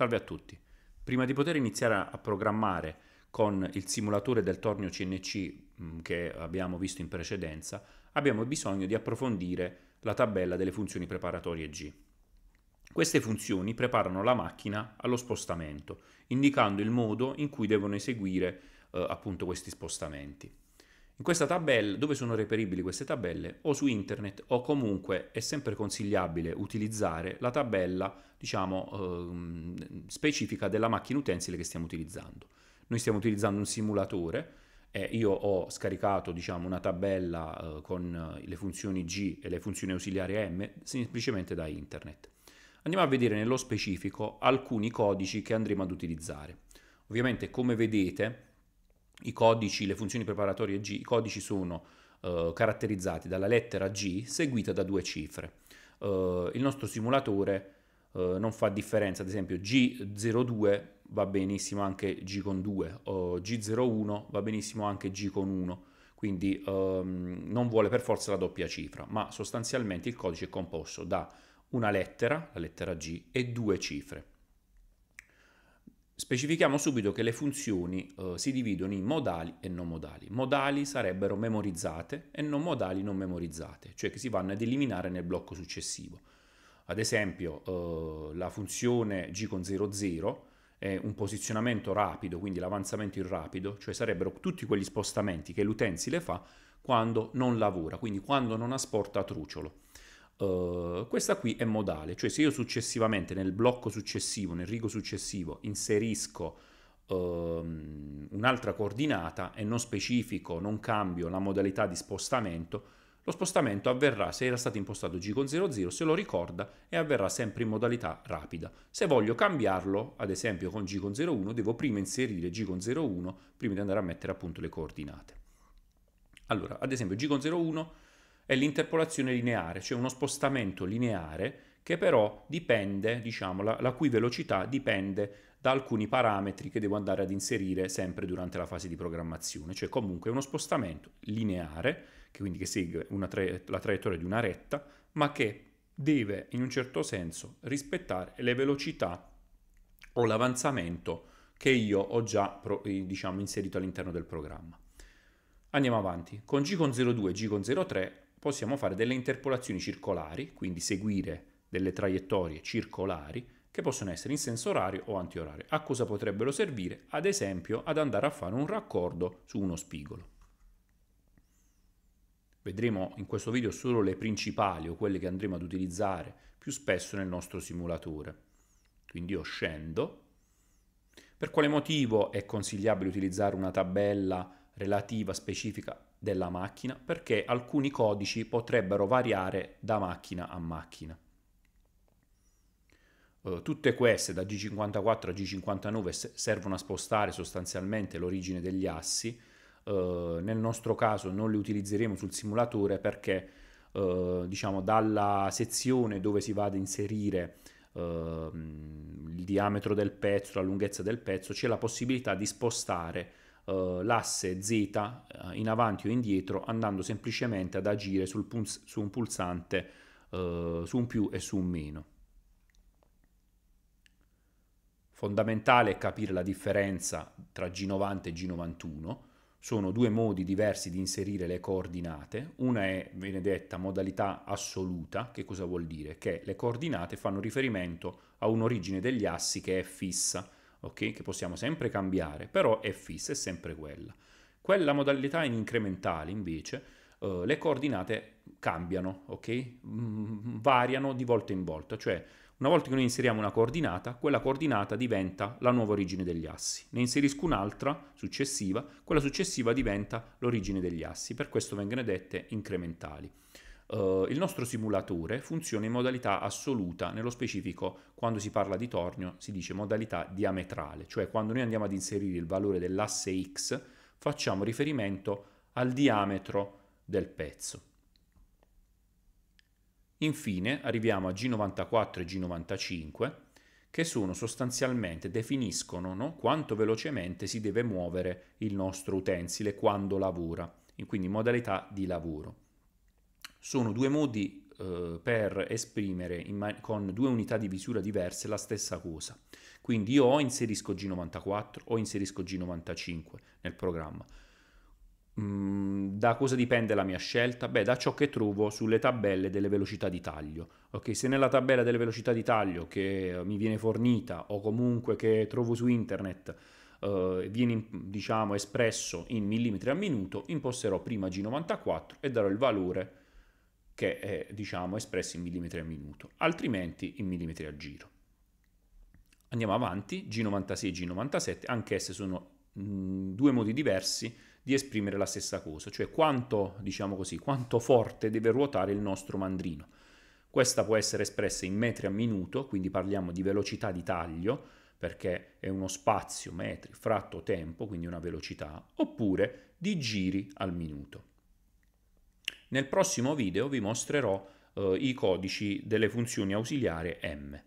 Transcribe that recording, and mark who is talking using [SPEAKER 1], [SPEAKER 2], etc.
[SPEAKER 1] Salve a tutti. Prima di poter iniziare a programmare con il simulatore del tornio CNC mm, che abbiamo visto in precedenza, abbiamo bisogno di approfondire la tabella delle funzioni preparatorie G. Queste funzioni preparano la macchina allo spostamento, indicando il modo in cui devono eseguire eh, appunto questi spostamenti. In questa tabella, dove sono reperibili queste tabelle? O su internet o comunque è sempre consigliabile utilizzare la tabella, diciamo, ehm, specifica della macchina utensile che stiamo utilizzando. Noi stiamo utilizzando un simulatore, e eh, io ho scaricato diciamo, una tabella eh, con eh, le funzioni G e le funzioni ausiliari M semplicemente da internet. Andiamo a vedere nello specifico alcuni codici che andremo ad utilizzare. Ovviamente come vedete i codici, le funzioni preparatorie G, i codici sono eh, caratterizzati dalla lettera G seguita da due cifre. Eh, il nostro simulatore eh, non fa differenza, ad esempio G02 va benissimo anche G con 2, o G01 va benissimo anche G con 1, quindi ehm, non vuole per forza la doppia cifra, ma sostanzialmente il codice è composto da una lettera, la lettera G, e due cifre. Specifichiamo subito che le funzioni eh, si dividono in modali e non modali. Modali sarebbero memorizzate e non modali non memorizzate, cioè che si vanno ad eliminare nel blocco successivo. Ad esempio eh, la funzione g con 00 è un posizionamento rapido, quindi l'avanzamento in rapido, cioè sarebbero tutti quegli spostamenti che l'utensile fa quando non lavora, quindi quando non asporta truciolo. Uh, questa qui è modale, cioè se io successivamente nel blocco successivo, nel rigo successivo, inserisco uh, un'altra coordinata e non specifico, non cambio la modalità di spostamento, lo spostamento avverrà se era stato impostato G con 00, se lo ricorda e avverrà sempre in modalità rapida. Se voglio cambiarlo, ad esempio con G con 01, devo prima inserire G con 01 prima di andare a mettere appunto le coordinate. Allora, ad esempio G con 01 è l'interpolazione lineare, cioè uno spostamento lineare che però dipende, diciamo, la, la, cui velocità dipende da alcuni parametri che devo andare ad inserire sempre durante la fase di programmazione, cioè comunque uno spostamento lineare, che quindi che segue tra- la traiettoria di una retta, ma che deve in un certo senso rispettare le velocità o l'avanzamento che io ho già pro- eh, diciamo, inserito all'interno del programma. Andiamo avanti, con G con 02 e G con 03 possiamo fare delle interpolazioni circolari, quindi seguire delle traiettorie circolari che possono essere in senso orario o antiorario. A cosa potrebbero servire? Ad esempio ad andare a fare un raccordo su uno spigolo. Vedremo in questo video solo le principali o quelle che andremo ad utilizzare più spesso nel nostro simulatore. Quindi io scendo. Per quale motivo è consigliabile utilizzare una tabella relativa specifica della macchina perché alcuni codici potrebbero variare da macchina a macchina. Eh, tutte queste da G54 a G59 servono a spostare sostanzialmente l'origine degli assi. Eh, nel nostro caso non le utilizzeremo sul simulatore perché eh, diciamo dalla sezione dove si va ad inserire ehm, il diametro del pezzo, la lunghezza del pezzo, c'è la possibilità di spostare eh, l'asse Z eh, in avanti o indietro andando semplicemente ad agire sul puls- su un pulsante eh, su un più e su un meno. Fondamentale è capire la differenza tra G90 e G91. Sono due modi diversi di inserire le coordinate. Una è, viene detta, modalità assoluta, che cosa vuol dire? Che le coordinate fanno riferimento a un'origine degli assi che è fissa, okay? che possiamo sempre cambiare, però è fissa, è sempre quella. Quella modalità in incrementale invece, eh, le coordinate cambiano, okay? mm, variano di volta in volta, cioè una volta che noi inseriamo una coordinata, quella coordinata diventa la nuova origine degli assi. Ne inserisco un'altra successiva, quella successiva diventa l'origine degli assi, per questo vengono dette incrementali. Eh, il nostro simulatore funziona in modalità assoluta, nello specifico quando si parla di tornio si dice modalità diametrale, cioè quando noi andiamo ad inserire il valore dell'asse x facciamo riferimento al diametro del pezzo. Infine arriviamo a G94 e G95 che sono sostanzialmente definiscono no, quanto velocemente si deve muovere il nostro utensile quando lavora, quindi modalità di lavoro sono due modi eh, per esprimere man- con due unità di misura diverse la stessa cosa. Quindi io inserisco G94 o inserisco G95 nel programma. Mm, da cosa dipende la mia scelta? Beh, da ciò che trovo sulle tabelle delle velocità di taglio. Ok, se nella tabella delle velocità di taglio che eh, mi viene fornita o comunque che trovo su internet Uh, viene diciamo espresso in millimetri al minuto, imposterò prima G94 e darò il valore che è eh, diciamo, espresso in millimetri al minuto, altrimenti in millimetri al giro. Andiamo avanti, G96 e G97, anche esse sono mh, due modi diversi di esprimere la stessa cosa, cioè quanto, diciamo così, quanto forte deve ruotare il nostro mandrino. Questa può essere espressa in metri al minuto, quindi parliamo di velocità di taglio, perché è uno spazio, metri, fratto tempo, quindi una velocità, oppure di giri al minuto. Nel prossimo video vi mostrerò eh, i codici delle funzioni ausiliarie M.